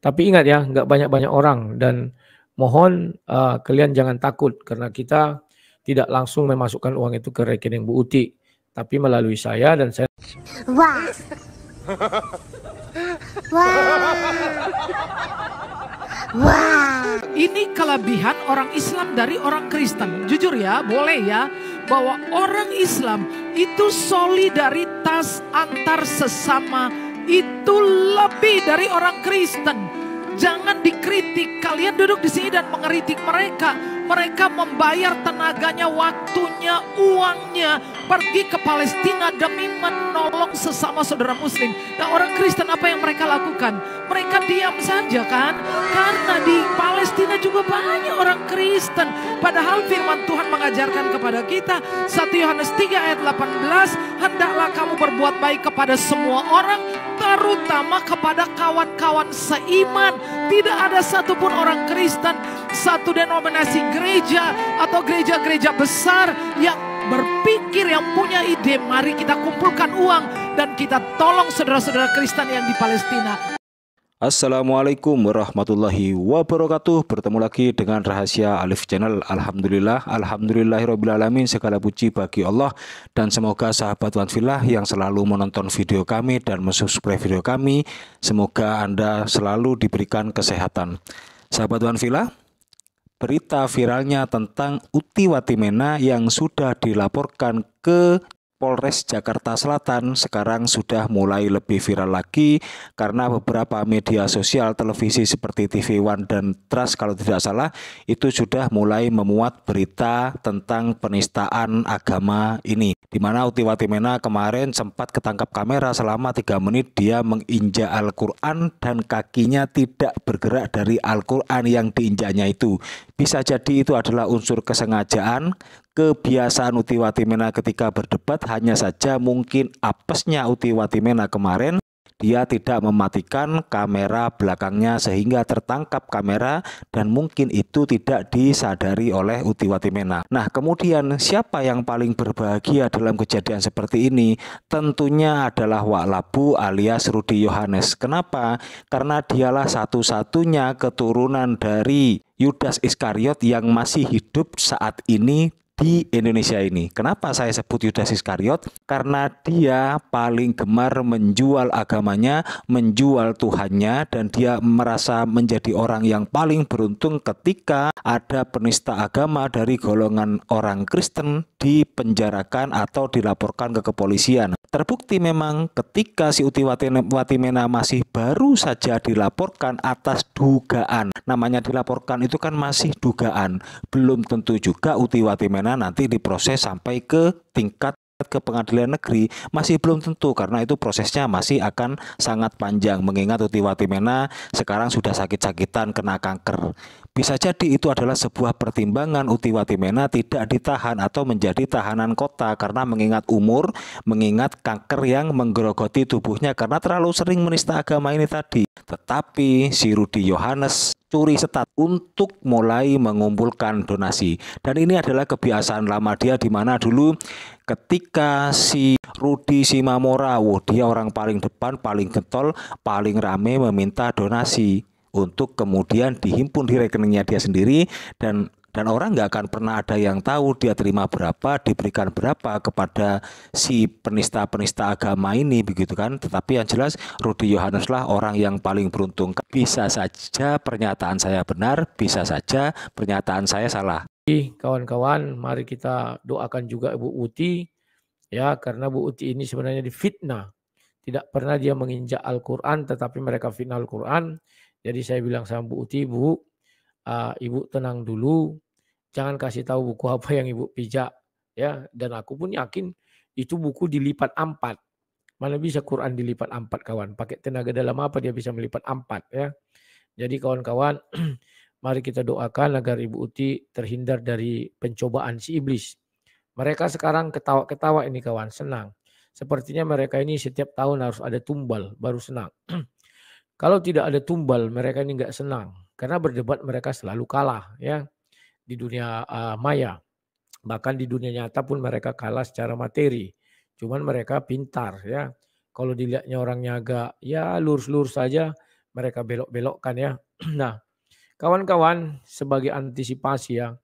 Tapi ingat ya, nggak banyak-banyak orang dan mohon uh, kalian jangan takut karena kita tidak langsung memasukkan uang itu ke rekening Bu Uti, tapi melalui saya dan saya. Wah. Wah. Wah. Ini kelebihan orang Islam dari orang Kristen. Jujur ya, boleh ya, bahwa orang Islam itu solidaritas antar sesama itu lebih lebih dari orang Kristen. Jangan dikritik, kalian duduk di sini dan mengeritik mereka mereka membayar tenaganya, waktunya, uangnya pergi ke Palestina demi menolong sesama saudara muslim. Nah orang Kristen apa yang mereka lakukan? Mereka diam saja kan? Karena di Palestina juga banyak orang Kristen. Padahal firman Tuhan mengajarkan kepada kita 1 Yohanes 3 ayat 18 Hendaklah kamu berbuat baik kepada semua orang Terutama kepada kawan-kawan seiman Tidak ada satupun orang Kristen satu denominasi gereja atau gereja-gereja besar yang berpikir yang punya ide mari kita kumpulkan uang dan kita tolong saudara-saudara Kristen yang di Palestina. Assalamualaikum warahmatullahi wabarakatuh Bertemu lagi dengan Rahasia Alif Channel Alhamdulillah Alhamdulillahirobbilalamin. Segala puji bagi Allah Dan semoga sahabat Wanfilah yang selalu menonton video kami Dan mensubscribe video kami Semoga Anda selalu diberikan kesehatan Sahabat Wanfilah berita viralnya tentang Uti Watimena yang sudah dilaporkan ke Polres Jakarta Selatan sekarang sudah mulai lebih viral lagi karena beberapa media sosial televisi seperti TV One dan Trust kalau tidak salah itu sudah mulai memuat berita tentang penistaan agama ini di mana Uti Watimena kemarin sempat ketangkap kamera selama tiga menit dia menginjak Al-Qur'an dan kakinya tidak bergerak dari Al-Qur'an yang diinjaknya itu bisa jadi itu adalah unsur kesengajaan kebiasaan Uti Watimena ketika berdebat hanya saja mungkin apesnya Uti Watimena kemarin dia tidak mematikan kamera belakangnya sehingga tertangkap kamera dan mungkin itu tidak disadari oleh Uti Watimena. Nah kemudian siapa yang paling berbahagia dalam kejadian seperti ini? Tentunya adalah Wak Labu alias Rudi Yohanes. Kenapa? Karena dialah satu-satunya keturunan dari Yudas Iskariot yang masih hidup saat ini di Indonesia ini. Kenapa saya sebut Yudas Iskariot? Karena dia paling gemar menjual agamanya, menjual Tuhannya, dan dia merasa menjadi orang yang paling beruntung ketika ada penista agama dari golongan orang Kristen dipenjarakan atau dilaporkan ke kepolisian. Terbukti memang ketika si Uti Watimena masih baru saja dilaporkan atas dugaan. Namanya dilaporkan itu kan masih dugaan. Belum tentu juga Uti Watimena nanti diproses sampai ke tingkat ke pengadilan negeri masih belum tentu karena itu prosesnya masih akan sangat panjang mengingat Tuti Watimena sekarang sudah sakit-sakitan kena kanker. Bisa jadi itu adalah sebuah pertimbangan Uti Watimena tidak ditahan atau menjadi tahanan kota karena mengingat umur, mengingat kanker yang menggerogoti tubuhnya karena terlalu sering menista agama ini tadi. Tetapi si Rudi Yohanes curi setat untuk mulai mengumpulkan donasi. Dan ini adalah kebiasaan lama dia di mana dulu ketika si Rudi Simamora, wah dia orang paling depan, paling getol, paling rame meminta donasi untuk kemudian dihimpun di rekeningnya dia sendiri dan dan orang nggak akan pernah ada yang tahu dia terima berapa, diberikan berapa kepada si penista-penista agama ini begitu kan. Tetapi yang jelas Rudi lah orang yang paling beruntung. Bisa saja pernyataan saya benar, bisa saja pernyataan saya salah. Kawan-kawan, mari kita doakan juga Ibu Uti ya karena Bu Uti ini sebenarnya difitnah. Tidak pernah dia menginjak Al-Qur'an tetapi mereka fitnah Al-Qur'an. Jadi saya bilang sama Bu Uti, Bu, uh, ibu tenang dulu, jangan kasih tahu buku apa yang ibu pijak ya. Dan aku pun yakin itu buku dilipat empat. Mana bisa Quran dilipat empat kawan? Pakai tenaga dalam apa dia bisa melipat empat ya? Jadi kawan-kawan, mari kita doakan agar Ibu Uti terhindar dari pencobaan si iblis. Mereka sekarang ketawa-ketawa ini kawan, senang. Sepertinya mereka ini setiap tahun harus ada tumbal, baru senang. Kalau tidak ada tumbal, mereka ini nggak senang karena berdebat mereka selalu kalah ya di dunia uh, maya. Bahkan di dunia nyata pun mereka kalah secara materi. Cuman mereka pintar ya. Kalau dilihatnya orangnya agak ya lurus-lurus saja mereka belok-belokkan ya. Nah, kawan-kawan sebagai antisipasi ya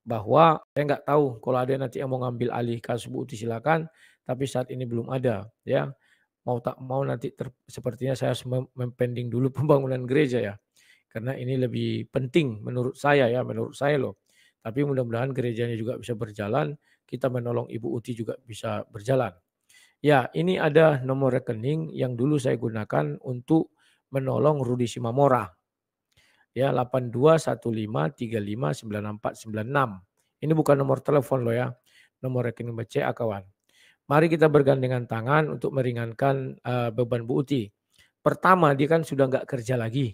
bahwa saya nggak tahu kalau ada nanti yang mau ngambil alih kasus Buti silakan, tapi saat ini belum ada ya. Mau tak mau nanti ter, sepertinya saya harus mempending dulu pembangunan gereja ya karena ini lebih penting menurut saya ya, menurut saya loh. Tapi mudah-mudahan gerejanya juga bisa berjalan, kita menolong Ibu Uti juga bisa berjalan. Ya, ini ada nomor rekening yang dulu saya gunakan untuk menolong Rudi Simamora. Ya, 8215359496. Ini bukan nomor telepon loh ya, nomor rekening BCA ah, kawan. Mari kita bergandengan tangan untuk meringankan eh, beban Bu Uti. Pertama, dia kan sudah nggak kerja lagi.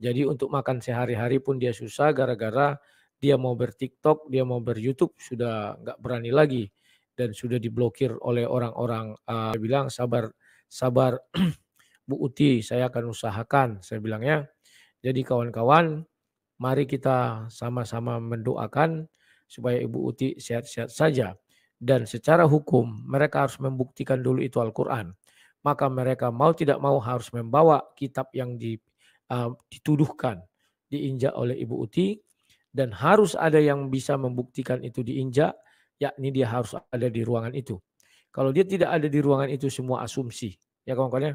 Jadi untuk makan sehari-hari pun dia susah gara-gara dia mau bertiktok, dia mau ber-YouTube sudah nggak berani lagi dan sudah diblokir oleh orang-orang uh, bilang sabar sabar Bu Uti saya akan usahakan saya bilangnya. Jadi kawan-kawan mari kita sama-sama mendoakan supaya Ibu Uti sehat-sehat saja dan secara hukum mereka harus membuktikan dulu itu Al-Qur'an. Maka mereka mau tidak mau harus membawa kitab yang di uh, dituduhkan diinjak oleh Ibu Uti dan harus ada yang bisa membuktikan itu diinjak, yakni dia harus ada di ruangan itu. Kalau dia tidak ada di ruangan itu semua asumsi, ya kawan-kawan ya.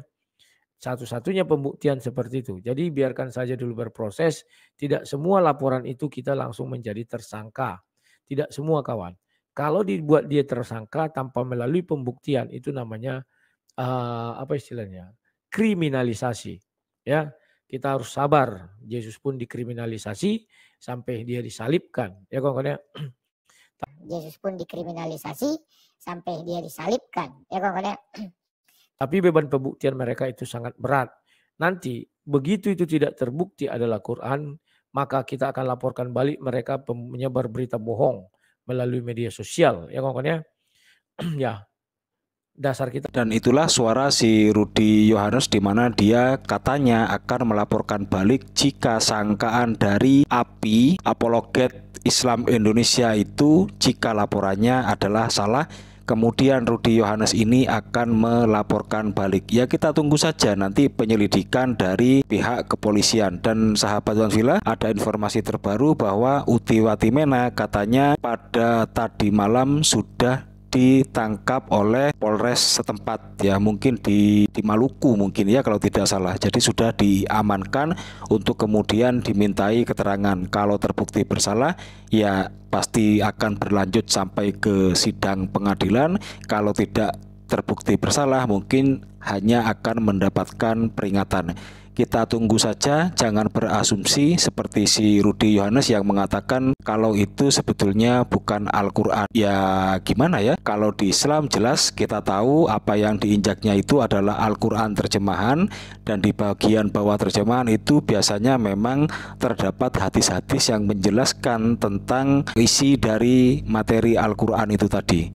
Satu-satunya pembuktian seperti itu. Jadi biarkan saja dulu berproses, tidak semua laporan itu kita langsung menjadi tersangka. Tidak semua kawan. Kalau dibuat dia tersangka tanpa melalui pembuktian itu namanya uh, apa istilahnya? kriminalisasi. Ya, kita harus sabar. Yesus pun dikriminalisasi sampai dia disalibkan. Ya kawan-kawan ya. Yesus pun dikriminalisasi sampai dia disalibkan. Ya kawan-kawan ya. Tapi beban pembuktian mereka itu sangat berat. Nanti begitu itu tidak terbukti adalah Quran, maka kita akan laporkan balik mereka menyebar berita bohong melalui media sosial. Ya kawan-kawan ya. ya, dasar kita. Dan itulah suara si Rudi Yohanes di mana dia katanya akan melaporkan balik jika sangkaan dari API apologet Islam Indonesia itu jika laporannya adalah salah Kemudian Rudi Yohanes ini akan melaporkan balik. Ya kita tunggu saja nanti penyelidikan dari pihak kepolisian. Dan sahabat Wan Villa, ada informasi terbaru bahwa Uti Watimena katanya pada tadi malam sudah ditangkap oleh Polres setempat ya mungkin di, di Maluku mungkin ya kalau tidak salah jadi sudah diamankan untuk kemudian dimintai keterangan kalau terbukti bersalah ya pasti akan berlanjut sampai ke sidang pengadilan kalau tidak terbukti bersalah mungkin hanya akan mendapatkan peringatan. Kita tunggu saja, jangan berasumsi seperti si Rudi Yohanes yang mengatakan kalau itu sebetulnya bukan Al-Quran. Ya gimana ya, kalau di Islam jelas kita tahu apa yang diinjaknya itu adalah Al-Quran terjemahan dan di bagian bawah terjemahan itu biasanya memang terdapat hadis-hadis yang menjelaskan tentang isi dari materi Al-Quran itu tadi.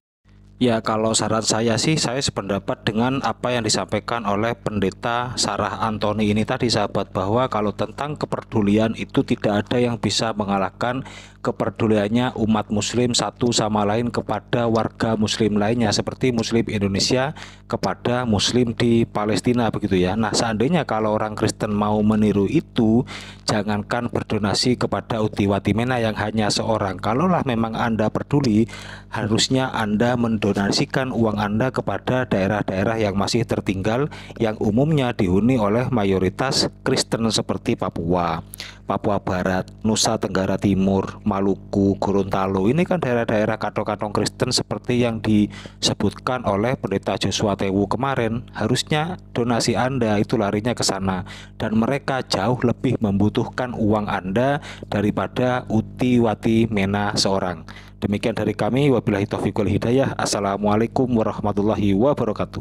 Ya, kalau saran saya sih, saya sependapat dengan apa yang disampaikan oleh pendeta Sarah Antoni ini tadi, sahabat, bahwa kalau tentang kepedulian itu tidak ada yang bisa mengalahkan kepeduliannya umat muslim satu sama lain kepada warga muslim lainnya seperti muslim Indonesia kepada muslim di Palestina begitu ya. Nah, seandainya kalau orang Kristen mau meniru itu, jangankan berdonasi kepada Uti Watimena yang hanya seorang. Kalaulah memang Anda peduli, harusnya Anda mendonasi mendonasikan uang Anda kepada daerah-daerah yang masih tertinggal yang umumnya dihuni oleh mayoritas Kristen seperti Papua, Papua Barat, Nusa Tenggara Timur, Maluku, Gorontalo. Ini kan daerah-daerah kantong-kantong Kristen seperti yang disebutkan oleh Pendeta Joshua Tewu kemarin. Harusnya donasi Anda itu larinya ke sana dan mereka jauh lebih membutuhkan uang Anda daripada Uti Wati Mena seorang. Demikian dari kami, wabillahi taufiq wal hidayah. Assalamualaikum warahmatullahi wabarakatuh.